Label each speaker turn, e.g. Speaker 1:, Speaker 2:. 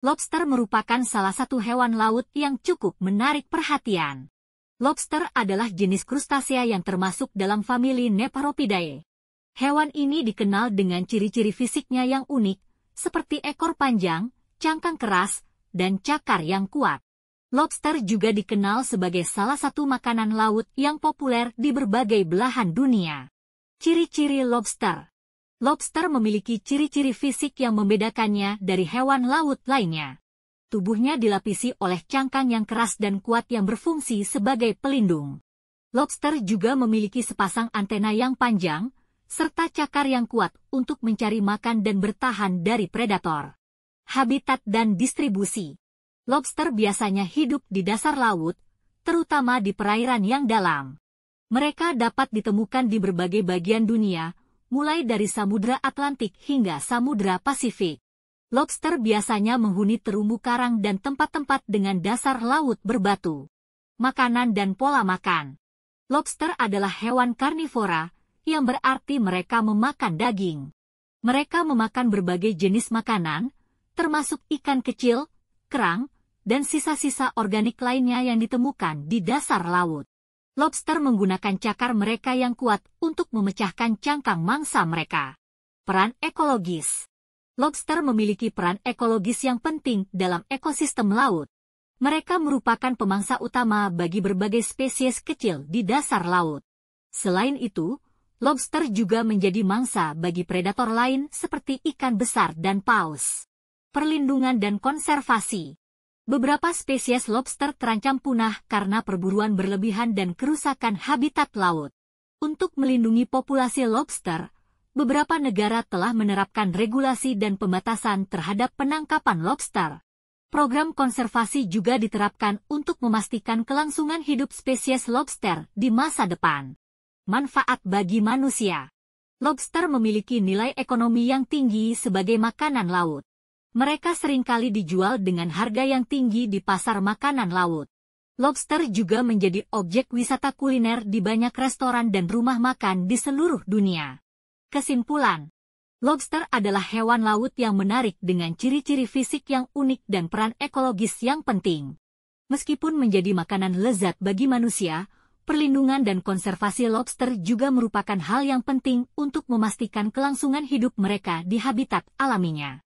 Speaker 1: Lobster merupakan salah satu hewan laut yang cukup menarik perhatian. Lobster adalah jenis krustasea yang termasuk dalam famili Neparopidae. Hewan ini dikenal dengan ciri-ciri fisiknya yang unik, seperti ekor panjang, cangkang keras, dan cakar yang kuat. Lobster juga dikenal sebagai salah satu makanan laut yang populer di berbagai belahan dunia. Ciri-ciri lobster Lobster memiliki ciri-ciri fisik yang membedakannya dari hewan laut lainnya. Tubuhnya dilapisi oleh cangkang yang keras dan kuat yang berfungsi sebagai pelindung. Lobster juga memiliki sepasang antena yang panjang, serta cakar yang kuat untuk mencari makan dan bertahan dari predator. Habitat dan distribusi Lobster biasanya hidup di dasar laut, terutama di perairan yang dalam. Mereka dapat ditemukan di berbagai bagian dunia, mulai dari Samudra Atlantik hingga Samudra Pasifik. Lobster biasanya menghuni terumbu karang dan tempat-tempat dengan dasar laut berbatu. Makanan dan pola makan. Lobster adalah hewan karnivora, yang berarti mereka memakan daging. Mereka memakan berbagai jenis makanan, termasuk ikan kecil, kerang, dan sisa-sisa organik lainnya yang ditemukan di dasar laut lobster menggunakan cakar mereka yang kuat untuk memecahkan cangkang mangsa mereka. Peran ekologis Lobster memiliki peran ekologis yang penting dalam ekosistem laut. Mereka merupakan pemangsa utama bagi berbagai spesies kecil di dasar laut. Selain itu, lobster juga menjadi mangsa bagi predator lain seperti ikan besar dan paus. Perlindungan dan konservasi Beberapa spesies lobster terancam punah karena perburuan berlebihan dan kerusakan habitat laut. Untuk melindungi populasi lobster, beberapa negara telah menerapkan regulasi dan pembatasan terhadap penangkapan lobster. Program konservasi juga diterapkan untuk memastikan kelangsungan hidup spesies lobster di masa depan. Manfaat bagi manusia Lobster memiliki nilai ekonomi yang tinggi sebagai makanan laut. Mereka seringkali dijual dengan harga yang tinggi di pasar makanan laut. Lobster juga menjadi objek wisata kuliner di banyak restoran dan rumah makan di seluruh dunia. Kesimpulan Lobster adalah hewan laut yang menarik dengan ciri-ciri fisik yang unik dan peran ekologis yang penting. Meskipun menjadi makanan lezat bagi manusia, perlindungan dan konservasi lobster juga merupakan hal yang penting untuk memastikan kelangsungan hidup mereka di habitat alaminya.